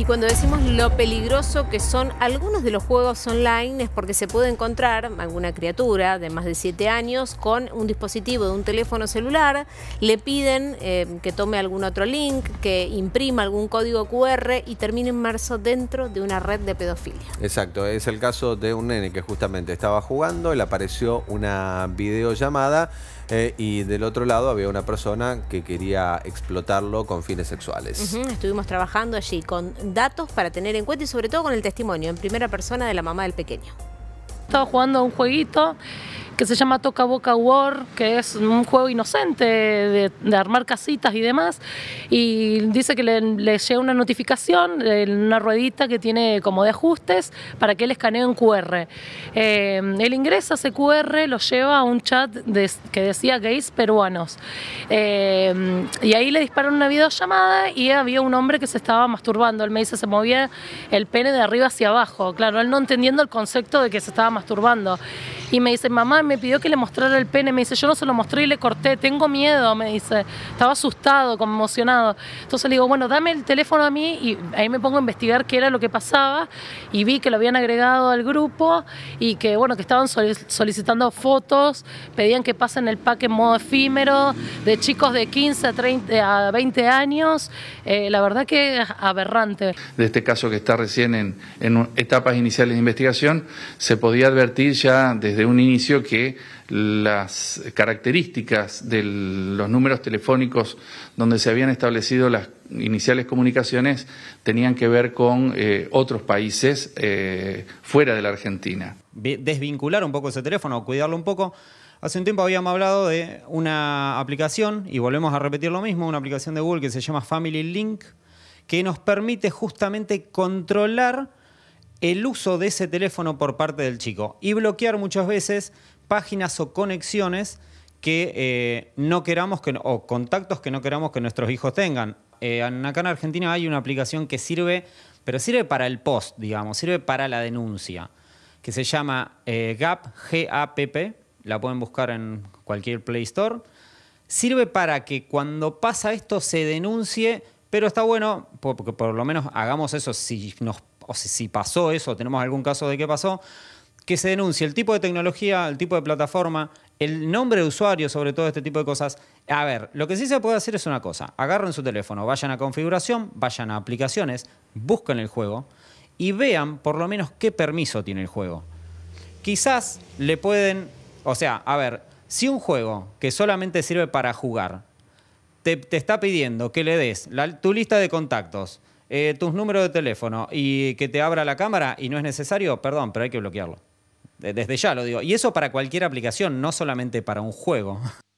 Y cuando decimos lo peligroso que son algunos de los juegos online es porque se puede encontrar alguna criatura de más de 7 años con un dispositivo de un teléfono celular, le piden eh, que tome algún otro link, que imprima algún código QR y termine inmerso dentro de una red de pedofilia. Exacto, es el caso de un nene que justamente estaba jugando, le apareció una videollamada. Eh, y del otro lado había una persona que quería explotarlo con fines sexuales. Estuvimos trabajando allí con datos para tener en cuenta y sobre todo con el testimonio en primera persona de la mamá del pequeño. Estaba jugando a un jueguito que se llama Toca Boca War, que es un juego inocente de, armar casitas y demás. Y dice que le, llega una notificación, una ruedita que tiene como de ajustes para que él escanee un QR. Eh, él ingresa ese QR, lo lleva a un chat de, que decía gays peruanos. Eh, y ahí le disparan una videollamada y había un hombre que se estaba masturbando. Él me dice, se movía el pene de arriba hacia abajo. Claro, él no entendiendo el concepto de que se estaba masturbando y me dice, mamá, me pidió que le mostrara el pene. Me dice, yo no se lo mostré y le corté, tengo miedo, me dice. Estaba asustado, conmocionado. Entonces le digo, bueno, dame el teléfono a mí y ahí me pongo a investigar qué era lo que pasaba y vi que lo habían agregado al grupo y que, bueno, que estaban solicitando fotos, pedían que pasen el pack en modo efímero, de chicos de 15 a, a 20 años. Eh, la verdad que es aberrante. De este caso que está recién en, en etapas iniciales de investigación, se podía advertir ya desde un inicio que las características de los números telefónicos donde se habían establecido las iniciales comunicaciones tenían que ver con eh, otros países eh, fuera de la Argentina. Desvincular un poco ese teléfono, cuidarlo un poco. Hace un tiempo habíamos hablado de una aplicación, y volvemos a repetir lo mismo, una aplicación de Google que se llama Family Link, que nos permite justamente controlar el uso de ese teléfono por parte del chico y bloquear muchas veces páginas o conexiones que eh, no queramos que, o contactos que no queramos que nuestros hijos tengan. Eh, acá en Argentina hay una aplicación que sirve, pero sirve para el post, digamos, sirve para la denuncia, que se llama eh, GAP, G-A-P-P, la pueden buscar en cualquier Play Store. Sirve para que cuando pasa esto se denuncie, pero está bueno, porque por lo menos hagamos eso si nos o si, pasó eso, tenemos algún caso de que pasó, que se denuncie el tipo de tecnología, el tipo de plataforma, el nombre de usuario, sobre todo este tipo de cosas. A ver, lo que sí se puede hacer es una cosa, agarren su teléfono, vayan a configuración, vayan a aplicaciones, busquen el juego y vean por lo menos qué permiso tiene el juego. Quizás le pueden, o sea, a ver, si un juego que solamente sirve para jugar te, está pidiendo que le des tu lista de contactos, eh, tus números de teléfono y que te abra la cámara y no es necesario, perdón, pero hay que bloquearlo. Desde ya lo digo. Y eso para cualquier aplicación, no solamente para un juego.